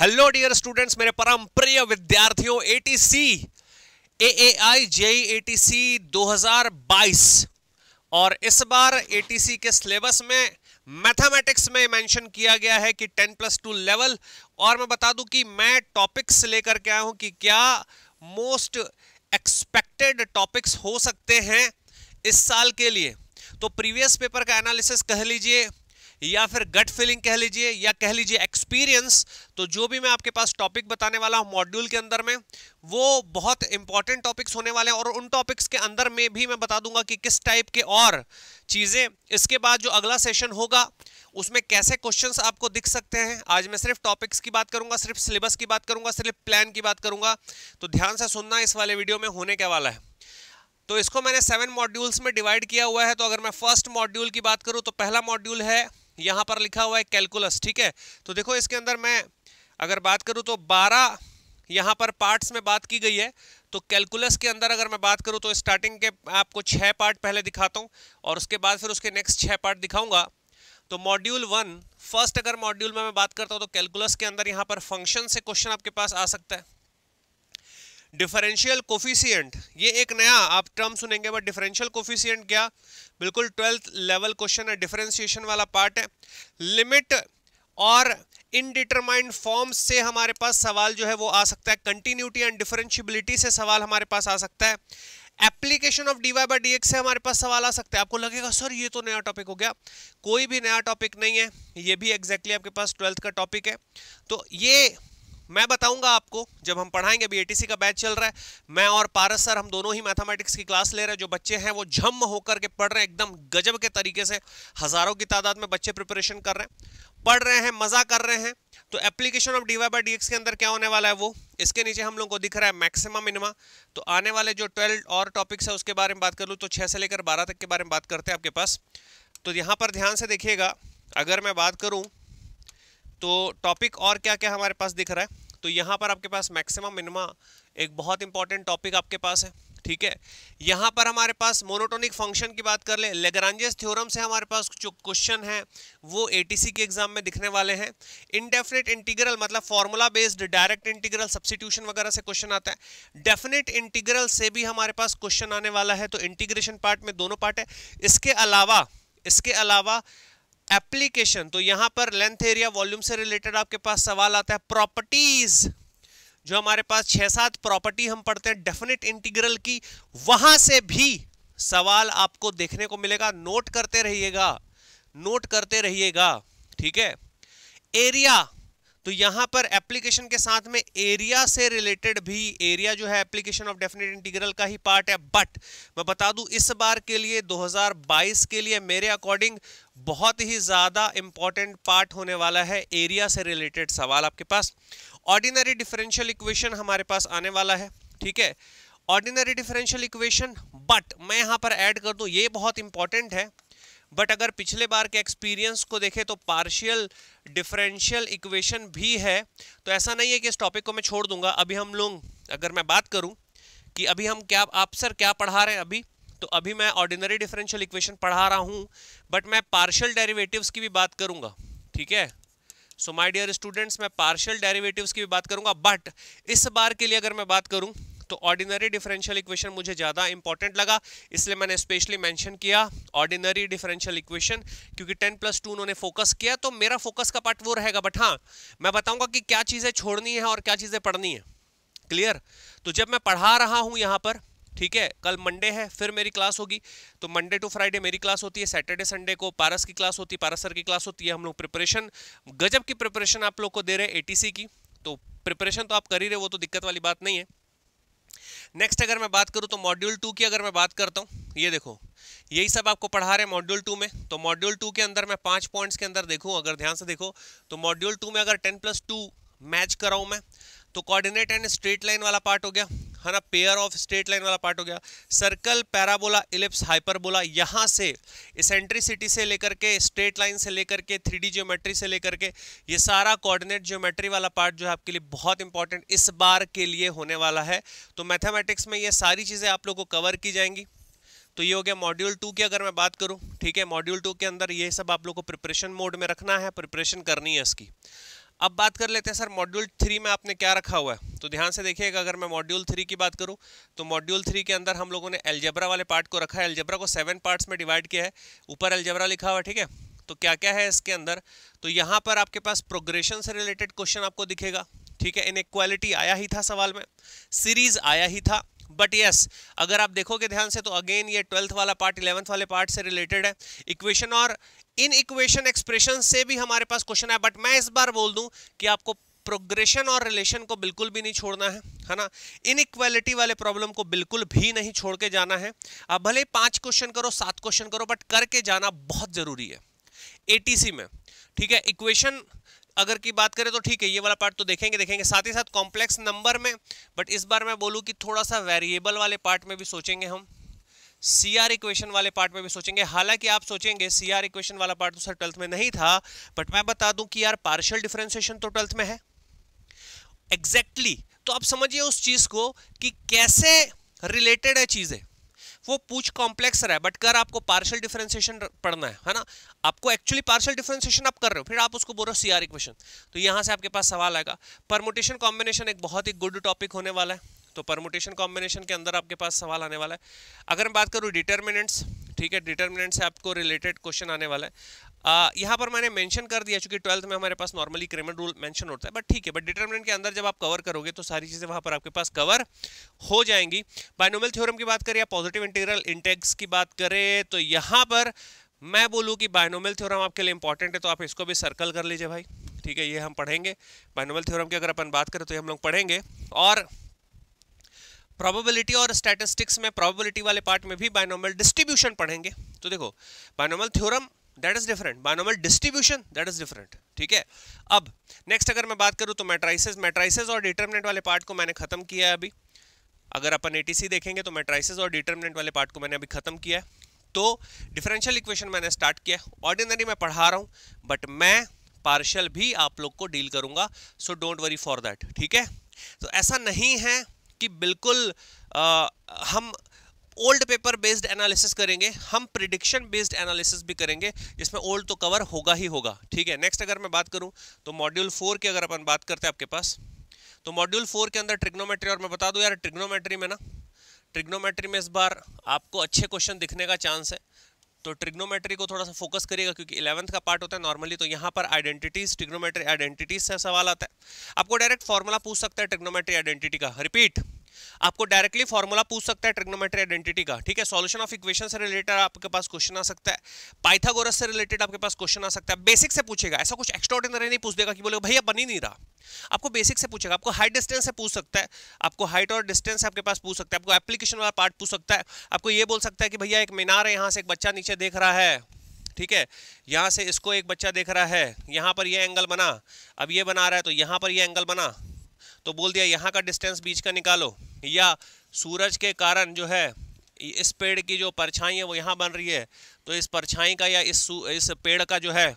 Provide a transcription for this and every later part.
Hello dear students मेरे परम प्रिय विद्यार्थियों एटीसी एएआई जेई एटीसी 2022 और इस बार एटीसी के सिलेबस में मैथमेटिक्स में मेंशन किया गया है कि 10 प्लस टू लेवल और मैं बता दूं कि मैं टॉपिक्स लेकर के आया हूं कि क्या मोस्ट एक्सपेक्टेड टॉपिक्स हो सकते हैं इस साल के लिए तो प्रीवियस पेपर का एनालिसिस कह लीजिए या फिर गट फीलिंग कह लीजिए या कह लीजिए एक्सपीरियंस तो जो भी मैं आपके पास टॉपिक बताने वाला हूँ मॉड्यूल के अंदर में वो बहुत इंपॉर्टेंट टॉपिक्स होने वाले हैं और उन टॉपिक्स के अंदर में भी मैं बता दूंगा कि किस टाइप के और चीज़ें इसके बाद जो अगला सेशन होगा उसमें कैसे क्वेश्चंस आपको दिख सकते हैं आज मैं सिर्फ टॉपिक्स की बात करूंगा सिर्फ सिलेबस की बात करूंगा सिर्फ प्लान की बात करूंगा तो ध्यान से सुनना इस वाले वीडियो में होने क्या वाला है तो इसको मैंने सेवन मॉड्यूल्स में डिवाइड किया हुआ है तो अगर मैं फर्स्ट मॉड्यूल की बात करूँ तो पहला मॉड्यूल है यहाँ पर लिखा हुआ है कैलकुलस ठीक है तो देखो इसके अंदर मैं अगर बात करूँ तो बारह यहाँ पर पार्ट्स में बात की गई है तो कैलकुलस के अंदर अगर मैं बात करूँ तो स्टार्टिंग के आपको छः पार्ट पहले दिखाता हूँ और उसके बाद फिर उसके नेक्स्ट छः पार्ट दिखाऊँगा तो मॉड्यूल वन फर्स्ट अगर मॉड्यूल में मैं बात करता हूँ तो कैलकुलस के अंदर यहाँ पर फंक्शन से क्वेश्चन आपके पास आ सकता है डिफरेंशियल कोफिशियंट ये एक नया आप टर्म सुनेंगे बट डिफरेंशियल कोफिशियंट क्या बिल्कुल ट्वेल्थ लेवल क्वेश्चन है डिफरेंशिएशन वाला पार्ट है लिमिट और इनडिटरमाइंड फॉर्म से हमारे पास सवाल जो है वो आ सकता है कंटिन्यूटी एंड डिफरेंशियबिलिटी से सवाल हमारे पास आ सकता है application of D Y by D X से हमारे पास सवाल आ सकता है आपको लगेगा सर ये तो नया टॉपिक हो गया कोई भी नया टॉपिक नहीं है ये भी एग्जैक्टली exactly आपके पास ट्वेल्थ का टॉपिक है तो ये मैं बताऊंगा आपको जब हम पढ़ाएंगे अभी एटीसी का बैच चल रहा है मैं और पारस सर हम दोनों ही मैथमेटिक्स की क्लास ले रहे हैं जो बच्चे हैं वो झम होकर के पढ़ रहे हैं एकदम गजब के तरीके से हज़ारों की तादाद में बच्चे प्रिपरेशन कर रहे हैं पढ़ रहे हैं मज़ा कर रहे हैं तो application of DY by D के अंदर क्या होने वाला है वो इसके नीचे हम लोग को दिख रहा है मैक्सिमम मिनिमा तो आने वाले जो ट्वेल्व और टॉपिक्स है उसके बारे में बात कर लूँ तो छः से लेकर बारह तक के बारे में बात करते हैं आपके पास तो यहाँ पर ध्यान से देखिएगा अगर मैं बात करूँ तो टॉपिक और क्या क्या हमारे पास दिख रहा है तो यहाँ पर आपके पास मैक्सिमम मिनिमा एक बहुत इंपॉर्टेंट टॉपिक आपके पास है ठीक है यहाँ पर हमारे पास मोनोटोनिक फंक्शन की बात कर ले लेगरानजियस थ्योरम से हमारे पास जो क्वेश्चन है वो एटीसी के एग्जाम में दिखने वाले हैं इनडेफिनेट इंटीग्रल मतलब formula based direct integral substitution वगैरह से क्वेश्चन आता है डेफिनेट इंटीग्रल से भी हमारे पास क्वेश्चन आने वाला है तो इंटीग्रेशन पार्ट में दोनों पार्ट है इसके अलावा इसके अलावा एप्लीकेशन तो यहां पर लेंथ एरिया वॉल्यूम से रिलेटेड आपके पास सवाल आता है प्रॉपर्टीज जो हमारे पास छह सात प्रॉपर्टी हम पढ़ते हैं डेफिनेट इंटीग्रल की वहां से भी सवाल आपको देखने को मिलेगा नोट करते रहिएगा नोट करते रहिएगा ठीक है एरिया तो यहाँ पर एप्लीकेशन के साथ में एरिया से रिलेटेड भी एरिया जो है एप्लीकेशन ऑफ डेफिनेट इंटीग्रल का ही पार्ट है बट मैं बता दूं इस बार के लिए 2022 के लिए मेरे अकॉर्डिंग बहुत ही ज़्यादा इंपॉर्टेंट पार्ट होने वाला है एरिया से रिलेटेड सवाल आपके पास ऑर्डिनरी डिफरेंशियल इक्वेशन हमारे पास आने वाला है ठीक है ऑर्डिनरी डिफरेंशियल इक्वेशन बट मैं यहाँ पर ऐड कर दूँ ये बहुत इंपॉर्टेंट है बट अगर पिछले बार के एक्सपीरियंस को देखें तो पार्शियल डिफरेंशियल इक्वेशन भी है तो ऐसा नहीं है कि इस टॉपिक को मैं छोड़ दूंगा अभी हम लोग अगर मैं बात करूं कि अभी हम क्या आप सर क्या पढ़ा रहे हैं अभी तो अभी मैं ऑर्डिनरी डिफरेंशियल इक्वेशन पढ़ा रहा हूं बट मैं पार्शियल डेरिवेटिव्स की भी बात करूंगा ठीक है सो माय डियर स्टूडेंट्स मैं पार्शियल डेरिवेटिव्स की भी बात करूंगा बट इस बार के लिए अगर मैं बात करूं तो ऑर्डिनरी डिफरेंशियल इक्वेशन मुझे ज़्यादा इंपॉर्टेंट लगा इसलिए मैंने स्पेशली मेंशन किया ऑर्डिनरी डिफरेंशियल इक्वेशन क्योंकि टेन प्लस टू उन्होंने फोकस किया तो मेरा फोकस का पार्ट वो रहेगा बट हाँ मैं बताऊँगा कि क्या चीज़ें छोड़नी है और क्या चीज़ें पढ़नी है क्लियर तो जब मैं पढ़ा रहा हूँ यहाँ पर ठीक है कल मंडे है फिर मेरी क्लास होगी तो मंडे टू फ्राइडे मेरी क्लास होती है सैटरडे संडे को पारस की क्लास होती है पारस सर की क्लास होती है हम लोग प्रिपरेशन गजब की प्रिपरेशन आप लोग को दे रहे हैं एटीसी की तो प्रिपरेशन तो आप कर ही रहे वो तो दिक्कत वाली बात नहीं है नेक्स्ट अगर मैं बात करूँ तो मॉड्यूल टू की अगर मैं बात करता हूँ ये देखो यही सब आपको पढ़ा रहे हैं मॉड्यूल टू में तो मॉड्यूल टू के अंदर मैं पाँच पॉइंट्स के अंदर देखूँ अगर ध्यान से देखो तो मॉड्यूल टू में अगर टेन प्लस टू मैच कराऊँ मैं तो कोऑर्डिनेट एंड स्ट्रेट लाइन वाला पार्ट हो गया है ना पेयर ऑफ स्ट्रेट लाइन वाला पार्ट हो गया सर्कल पैराबोला इलिप्स हाइपरबोला यहाँ से इसेंट्रिसिटी से लेकर के स्ट्रेट लाइन से लेकर के थ्री ज्योमेट्री से लेकर के ये सारा कोऑर्डिनेट ज्योमेट्री वाला पार्ट जो है आपके लिए बहुत इंपॉर्टेंट इस बार के लिए होने वाला है तो मैथमेटिक्स में ये सारी चीज़ें आप लोग को कवर की जाएंगी तो ये हो गया मॉड्यूल टू की अगर मैं बात करूँ ठीक है मॉड्यूल टू के अंदर ये सब आप लोग को प्रिपरेशन मोड में रखना है प्रिपरेशन करनी है इसकी अब बात कर लेते हैं सर मॉड्यूल थ्री में आपने क्या रखा हुआ है तो ध्यान से देखिएगा अगर मैं मॉड्यूल थ्री की बात करूं तो मॉड्यूल थ्री के अंदर हम लोगों ने एलजेब्रा वाले पार्ट को रखा है एलजेब्रा को सेवन पार्ट्स में डिवाइड किया है ऊपर एलजेब्रा लिखा हुआ है ठीक है तो क्या क्या है इसके अंदर तो यहाँ पर आपके पास प्रोग्रेशन से रिलेटेड क्वेश्चन आपको दिखेगा ठीक है क्वालिटी आया ही था सवाल में सीरीज आया ही था बट यस yes, अगर आप देखोगे ध्यान से तो अगेन ये ट्वेल्थ वाला पार्ट इलेवंथ वाले पार्ट से रिलेटेड है इक्वेशन और इन इक्वेशन एक्सप्रेशन से भी हमारे पास क्वेश्चन है बट मैं इस बार बोल दूं कि आपको प्रोग्रेशन और रिलेशन को बिल्कुल भी नहीं छोड़ना है है ना इक्वालिटी वाले प्रॉब्लम को बिल्कुल भी नहीं छोड़ के जाना है आप भले पांच क्वेश्चन करो सात क्वेश्चन करो बट करके जाना बहुत जरूरी है ए में ठीक है इक्वेशन अगर की बात करें तो ठीक है ये वाला पार्ट तो देखेंगे देखेंगे साथ ही साथ कॉम्प्लेक्स नंबर में बट इस बार मैं बोलूँ कि थोड़ा सा वेरिएबल वाले पार्ट में भी सोचेंगे हम सीआर इक्वेशन वाले पार्ट में भी सोचेंगे हालांकि आप सोचेंगे सीआर इक्वेशन वाला पार्ट तो सर ट्वेल्थ में नहीं था बट मैं बता दूं कि यार पार्शियल डिफरेंशिएशन तो ट्वेल्थ में है एग्जैक्टली exactly. तो आप समझिए उस चीज को कि कैसे रिलेटेड है चीजें वो पूछ कॉम्प्लेक्स रहा है बट कर आपको पार्शियल डिफरेंशिएशन पढ़ना है है ना आपको एक्चुअली पार्शियल डिफरेंशिएशन आप कर रहे हो फिर आप उसको बोल रहे हो सीआर इक्वेशन तो यहां से आपके पास सवाल आएगा परमोटेशन कॉम्बिनेशन एक बहुत ही गुड टॉपिक होने वाला है तो परमोटेशन कॉम्बिनेशन के अंदर आपके पास सवाल आने वाला है अगर मैं बात करूँ डिटर्मिनेंट्स ठीक है डिटर्मिनेंट से आपको रिलेटेड क्वेश्चन आने वाला है आ, यहाँ पर मैंने मेंशन कर दिया चूंकि ट्वेल्थ में हमारे पास नॉर्मली क्रिमिनल रूल मेंशन होता है बट ठीक है बट डिटर्मिनेंट के अंदर जब आप कवर करोगे तो सारी चीज़ें वहाँ पर आपके पास कवर हो जाएंगी बायनोमल थ्योरम की बात करें या पॉजिटिव इंटीग्रल इंटेक्स की बात करें तो यहाँ पर मैं बोलूँ कि बायनोमल थ्योरम आपके लिए इंपॉर्टेंट है तो आप इसको भी सर्कल कर लीजिए भाई ठीक है ये हम पढ़ेंगे बायनोमल थ्योरम की अगर अपन बात करें तो ये हम लोग पढ़ेंगे और प्रोबेबिलिटी और स्टैटिस्टिक्स में प्रोबेबिलिटी वाले पार्ट में भी बायनॉमल डिस्ट्रीब्यूशन पढ़ेंगे तो देखो binomial theorem that is different binomial distribution that is different ठीक है अब नेक्स्ट अगर मैं बात करूँ तो मैट्राइसेस मैट्राइसेस और डिटर्मिनेंट वाले पार्ट को मैंने खत्म किया है अभी अगर अपन ए देखेंगे तो मैट्राइसेस और डिटर्मिनेंट वाले पार्ट को मैंने अभी खत्म किया है तो डिफरेंशियल इक्वेशन मैंने स्टार्ट किया ऑर्डिनरी मैं पढ़ा रहा हूँ बट मैं पार्शल भी आप लोग को डील करूंगा so don't worry for that ठीक है तो ऐसा नहीं है कि बिल्कुल आ, हम ओल्ड पेपर बेस्ड एनालिसिस करेंगे हम प्रिडिक्शन बेस्ड एनालिसिस भी करेंगे जिसमें ओल्ड तो कवर होगा ही होगा ठीक है नेक्स्ट अगर मैं बात करूं तो मॉड्यूल फोर की अगर अपन बात करते हैं आपके पास तो मॉड्यूल फोर के अंदर ट्रिग्नोमेट्री और मैं बता दूं यार ट्रिग्नोमेट्री में ना ट्रिग्नोमेट्री में इस बार आपको अच्छे क्वेश्चन दिखने का चांस है तो ट्रिग्नोमेट्री को थोड़ा सा फोकस करिएगा क्योंकि इलेवंथ का पार्ट होता है नॉर्मली तो यहाँ पर आइडेंटिटीज ट्रिग्नोमेट्री आइडेंटिटीज से सवाल आता है आपको डायरेक्ट फॉर्मूला पूछ सकता है ट्रिग्नोमेट्री आइडेंटिटी का रिपीट आपको डायरेक्टली फॉर्मूला पूछ सकता है ट्रिग्नोमेट्री आइडेंटिटी का ठीक है सॉल्यूशन ऑफ इक्वेशन से रिलेटेड आपके पास क्वेश्चन आ सकता है पाइथागोरस से रिलेटेड आपके पास क्वेश्चन आ सकता है बेसिक से पूछेगा ऐसा कुछ एक्स्ट्रॉर्डिनरी नहीं पूछ देगा कि बोलेगा भैया बन ही नहीं रहा आपको बेसिक से पूछेगा आपको हाइट डिस्टेंस से पूछ सकता है आपको हाइट और डिस्टेंस आपके पास पूछ सकता है आपको एप्लीकेशन वाला पार्ट पूछ सकता है आपको ये बोल सकता है कि भैया एक मीनार है यहाँ से एक बच्चा नीचे देख रहा है ठीक है यहाँ से इसको एक बच्चा देख रहा है यहाँ पर ये एंगल बना अब ये बना रहा है तो यहाँ पर ये एंगल बना तो बोल दिया यहाँ का डिस्टेंस बीच का निकालो या सूरज के कारण जो है इस पेड़ की जो परछाई है वो यहाँ बन रही है तो इस परछाई का या इस इस पेड़ का जो है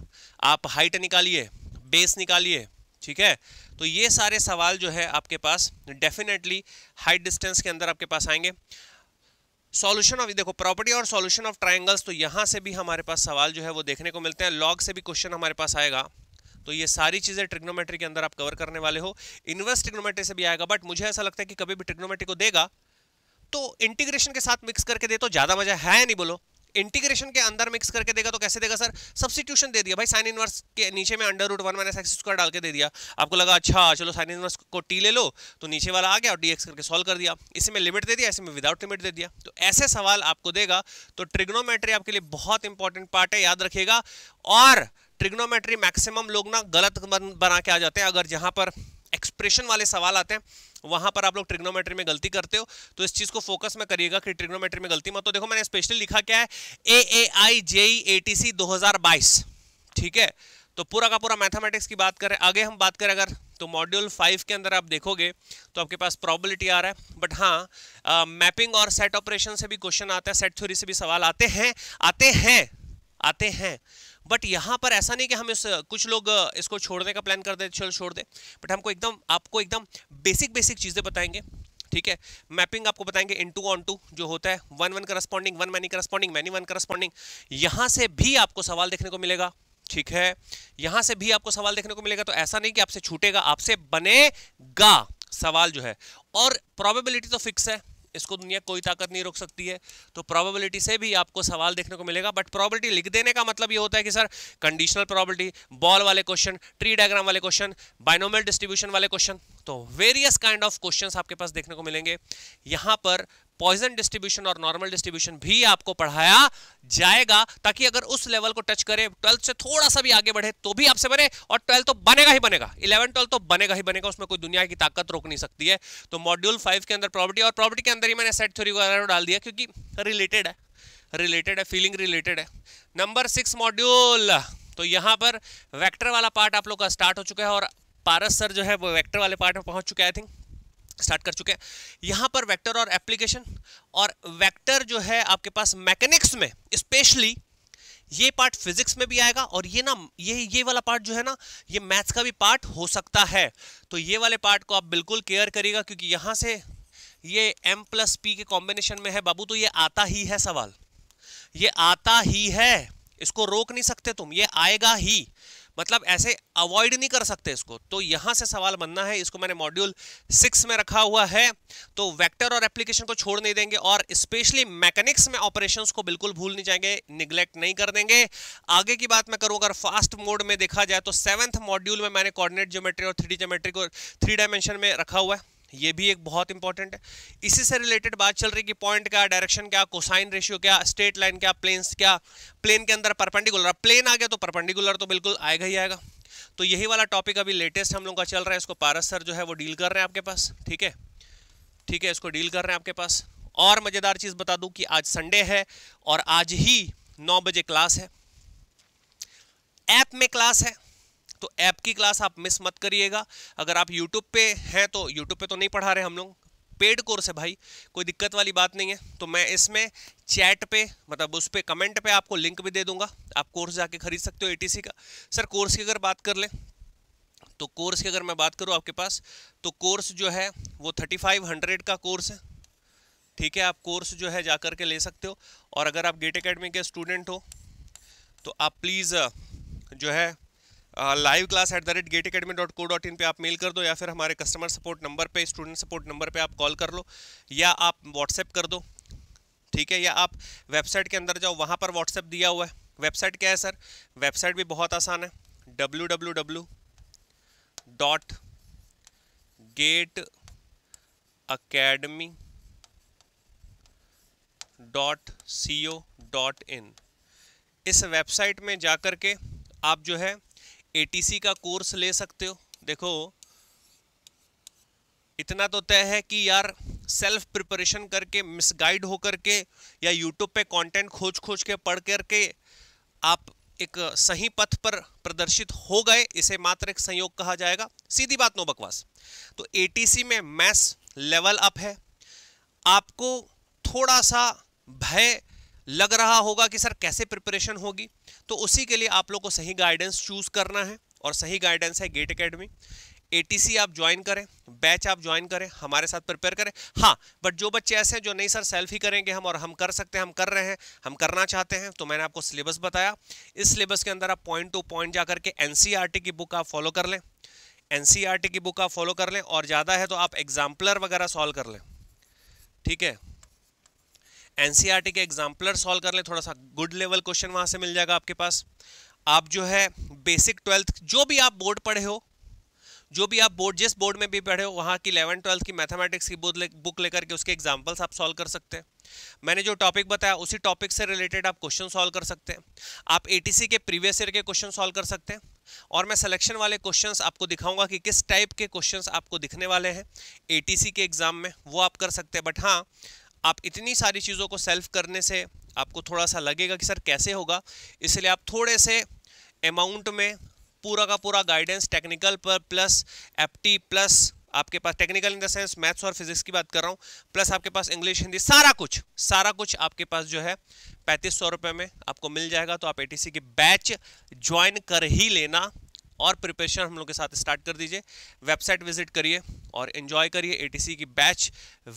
आप हाइट निकालिए बेस निकालिए ठीक है तो ये सारे सवाल जो है आपके पास डेफिनेटली हाइट डिस्टेंस के अंदर आपके पास आएंगे सॉल्यूशन ऑफ देखो प्रॉपर्टी और सॉल्यूशन ऑफ ट्रायंगल्स तो यहाँ से भी हमारे पास सवाल जो है वो देखने को मिलते हैं लॉग से भी क्वेश्चन हमारे पास आएगा तो ये सारी चीज़ें ट्रिग्नोमेट्री के अंदर आप कवर करने वाले हो इनवर्स ट्रिग्नोमेट्री से भी आएगा बट मुझे ऐसा लगता है कि कभी भी ट्रिग्नोमेट्री को देगा तो इंटीग्रेशन के साथ मिक्स करके दे तो ज़्यादा मजा है नहीं बोलो इंटीग्रेशन के अंदर मिक्स करके देगा तो कैसे देगा सर सब्सिट्यूशन दे दिया भाई साइन इनवर्स के नीचे में under root one minus x square डाल के दे दिया आपको लगा अच्छा चलो साइन इनवर्स को टी ले लो तो नीचे वाला आ गया और डीएक्स करके सॉल्व कर दिया इसे में लिमिट दे दिया ऐसे में विदाउट लिमिट दे दिया तो ऐसे सवाल आपको देगा तो ट्रिग्नोमेट्री आपके लिए बहुत इंपॉर्टेंट पार्ट है याद रखिएगा और ट्रिग्नोमेट्री मैक्सिमम लोग ना गलत बना के आ जाते हैं अगर जहाँ पर एक्सप्रेशन वाले सवाल आते हैं वहाँ पर आप लोग ट्रिग्नोमेट्री में गलती करते हो तो इस चीज़ को फोकस में करिएगा कि ट्रिग्नोमेट्री में गलती मत तो देखो मैंने स्पेशली लिखा क्या है ए ए आई जे ई ए टी सी दो ठीक है तो पूरा का पूरा मैथमेटिक्स की बात करें आगे हम बात करें अगर तो मॉड्यूल फाइव के अंदर आप देखोगे तो आपके पास प्रॉबिलिटी आ रहा है बट हाँ मैपिंग और सेट ऑपरेशन से भी क्वेश्चन आता है सेट थ्योरी से भी सवाल आते हैं आते हैं आते हैं बट यहाँ पर ऐसा नहीं कि हम इस कुछ लोग इसको छोड़ने का प्लान कर दे चलो छोड़ दे बट हमको एकदम आपको एकदम बेसिक बेसिक चीज़ें बताएंगे ठीक है मैपिंग आपको बताएंगे इन टू ऑन टू जो होता है one one corresponding one many corresponding many one corresponding यहाँ से भी आपको सवाल देखने को मिलेगा ठीक है यहाँ से भी आपको सवाल देखने को मिलेगा तो ऐसा नहीं कि आपसे छूटेगा आपसे बनेगा सवाल जो है और प्रॉबेबिलिटी तो फिक्स है इसको दुनिया कोई ताकत नहीं रोक सकती है तो प्रोबेबिलिटी से भी आपको सवाल देखने को मिलेगा बट प्रोबेबिलिटी लिख देने का मतलब ये होता है कि सर कंडीशनल प्रोबेबिलिटी बॉल वाले क्वेश्चन ट्री डायग्राम वाले क्वेश्चन बाइनोमल डिस्ट्रीब्यूशन वाले क्वेश्चन तो वेरियस काइंड ऑफ क्वेश्चन आपके पास देखने को मिलेंगे यहाँ पर पॉइजन डिस्ट्रीब्यूशन और नॉर्मल डिस्ट्रीब्यूशन भी आपको पढ़ाया जाएगा ताकि अगर उस लेवल को टच करे ट्वेल्थ से थोड़ा सा भी आगे बढ़े तो भी आपसे बने और ट्वेल्थ तो बनेगा ही बनेगा इलेवन ट्वेल्थ तो बनेगा ही बनेगा उसमें कोई दुनिया की ताकत रोक नहीं सकती है तो मॉड्यूल फाइव के अंदर प्रॉपर्टी और प्रॉपर्टी के अंदर ही मैंने सेट थ्योरी वगैरह डाल दिया क्योंकि रिलेटेड है रिलेटेड है फीलिंग रिलेटेड है नंबर सिक्स मॉड्यूल तो यहाँ पर वैक्टर वाला पार्ट आप लोग का स्टार्ट हो चुका है और पारस सर जो है वो वेक्टर वाले पार्ट में पहुंच चुके आई थिंक स्टार्ट कर चुके हैं यहां पर वेक्टर और एप्लीकेशन और वेक्टर जो है आपके पास मैकेनिक्स में स्पेशली ये पार्ट फिजिक्स में भी आएगा और ये ना ये ये वाला पार्ट जो है ना ये मैथ्स का भी पार्ट हो सकता है तो ये वाले पार्ट को आप बिल्कुल केयर करिएगा क्योंकि यहां से ये एम प्लस पी के कॉम्बिनेशन में है बाबू तो ये आता ही है सवाल ये आता ही है इसको रोक नहीं सकते तुम ये आएगा ही मतलब ऐसे अवॉइड नहीं कर सकते इसको तो यहाँ से सवाल बनना है इसको मैंने मॉड्यूल सिक्स में रखा हुआ है तो वेक्टर और एप्लीकेशन को छोड़ नहीं देंगे और स्पेशली मैकेनिक्स में ऑपरेशंस को बिल्कुल भूल नहीं जाएंगे निग्लेक्ट नहीं कर देंगे आगे की बात मैं करूँ अगर फास्ट मोड में देखा जाए तो सेवन्थ मॉड्यूल में मैंने कॉर्डिनेट ज्योमेट्री और थ्री ज्योमेट्री को थ्री डायमेंशन में रखा हुआ है ये भी एक बहुत इंपॉर्टेंट है इसी से रिलेटेड बात चल रही कि पॉइंट क्या डायरेक्शन क्या कोसाइन रेशियो क्या स्ट्रेट लाइन क्या प्लेन्स क्या प्लेन के अंदर परपेंडिकुलर प्लेन आ गया तो परपेंडिकुलर तो बिल्कुल आएगा ही आएगा तो यही वाला टॉपिक अभी लेटेस्ट हम लोग का चल रहा है इसको पारस सर जो है वो डील कर रहे हैं आपके पास ठीक है ठीक है इसको डील कर रहे हैं आपके पास और मज़ेदार चीज़ बता दूँ कि आज संडे है और आज ही नौ बजे क्लास है ऐप में क्लास है तो ऐप की क्लास आप मिस मत करिएगा अगर आप यूट्यूब पे हैं तो यूट्यूब पे तो नहीं पढ़ा रहे हम लोग पेड कोर्स है भाई कोई दिक्कत वाली बात नहीं है तो मैं इसमें चैट पे मतलब उस पर कमेंट पे आपको लिंक भी दे दूंगा आप कोर्स जाके खरीद सकते हो एटीसी का सर कोर्स की अगर बात कर लें तो कोर्स की अगर मैं बात करूँ आपके पास तो कोर्स जो है वो थर्टी फाइव हंड्रेड का कोर्स है ठीक है आप कोर्स जो है जा कर के ले सकते हो और अगर आप गेट अकेडमी के स्टूडेंट हो तो आप प्लीज़ जो है live class at the rate Gate Academy dot co dot in पर आप मेल कर दो या फिर हमारे कस्टमर सपोर्ट नंबर पे स्टूडेंट सपोर्ट नंबर पे आप कॉल कर लो या आप व्हाट्सएप कर दो ठीक है या आप वेबसाइट के अंदर जाओ वहाँ पर व्हाट्सएप दिया हुआ है वेबसाइट क्या है सर वेबसाइट भी बहुत आसान है W W W dot Gate Academy dot C O dot in इस वेबसाइट में जाकर के आप जो है एटीसी का कोर्स ले सकते हो देखो इतना तो तय है कि यार सेल्फ प्रिपरेशन करके मिसगाइड होकर के या यूट्यूब पे कंटेंट खोज खोज के पढ़ करके आप एक सही पथ पर प्रदर्शित हो गए इसे मात्र एक संयोग कहा जाएगा सीधी बात नो बकवास तो एटीसी में मैथ्स लेवल अप है आपको थोड़ा सा भय लग रहा होगा कि सर कैसे प्रिपरेशन होगी तो उसी के लिए आप लोग को सही गाइडेंस चूज करना है और सही गाइडेंस है गेट अकेडमी ए आप ज्वाइन करें बैच आप ज्वाइन करें हमारे साथ प्रिपेयर करें हाँ बट जो बच्चे ऐसे हैं जो नहीं सर सेल्फी करेंगे हम और हम कर सकते हैं हम कर रहे हैं हम करना चाहते हैं तो मैंने आपको सिलेबस बताया इस सिलेबस के अंदर आप पॉइंट टू पॉइंट जाकर के एन e की बुक आप फॉलो कर लें एन e की बुक आप फॉलो कर लें और ज़्यादा है तो आप एग्जाम्पलर वगैरह सॉल्व कर लें ठीक है एनसीईआरटी के एग्जाम्पलर सॉल्व कर लें थोड़ा सा गुड लेवल क्वेश्चन वहां से मिल जाएगा आपके पास आप जो है बेसिक ट्वेल्थ जो भी आप बोर्ड पढ़े हो जो भी आप बोर्ड जिस बोर्ड में भी पढ़े हो वहाँ की इलेवन ट्वेल्थ की मैथमेटिक्स की बुक ले, बुक लेकर के उसके एग्जाम्पल्स आप सॉल्व कर सकते हैं मैंने जो टॉपिक बताया उसी टॉपिक से रिलेटेड आप क्वेश्चन सॉल्व कर सकते हैं आप एटीसी के प्रीवियस ईयर के क्वेश्चन सॉल्व कर सकते हैं और मैं सिलेक्शन वाले क्वेश्चंस आपको दिखाऊंगा कि किस टाइप के क्वेश्चंस आपको दिखने वाले हैं एटीसी के एग्जाम में वो आप कर सकते हैं बट हाँ आप इतनी सारी चीज़ों को सेल्फ करने से आपको थोड़ा सा लगेगा कि सर कैसे होगा इसलिए आप थोड़े से अमाउंट में पूरा का पूरा गाइडेंस टेक्निकल पर प्लस एप्टी प्लस आपके पास technical in the sense maths और फिजिक्स की बात कर रहा हूँ प्लस आपके पास इंग्लिश हिंदी सारा कुछ सारा कुछ आपके पास जो है पैंतीस सौ रुपये में आपको मिल जाएगा तो आप एटीसी की बैच ज्वाइन कर ही लेना और प्रिपरेशन हम लोग के साथ स्टार्ट कर दीजिए वेबसाइट विजिट करिए और इन्जॉय करिए ए की बैच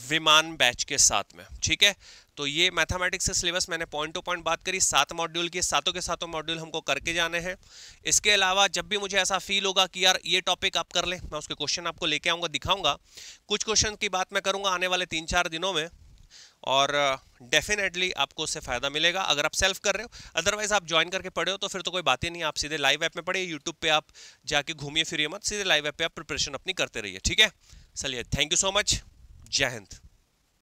विमान बैच के साथ में ठीक है तो ये मैथमेटिक्स का सिलेबस मैंने पॉइंट टू पॉइंट बात करी सात मॉड्यूल की सातों के सातों मॉड्यूल हमको करके जाने हैं इसके अलावा जब भी मुझे ऐसा फील होगा कि यार ये टॉपिक आप कर लें मैं उसके क्वेश्चन आपको लेके आऊँगा दिखाऊँगा कुछ क्वेश्चन की बात मैं करूँगा आने वाले तीन चार दिनों में और डेफिनेटली uh, आपको उससे फ़ायदा मिलेगा अगर आप सेल्फ कर रहे हो अदरवाइज आप ज्वाइन करके पढ़े हो तो फिर तो कोई बात ही नहीं आप सीधे लाइव ऐप में पढ़िए यूट्यूब पे आप जाके घूमिए फिरिए मत सीधे लाइव ऐप पे आप प्रिपरेशन अपनी करते रहिए ठीक है चलिए थैंक यू सो मच जय हिंद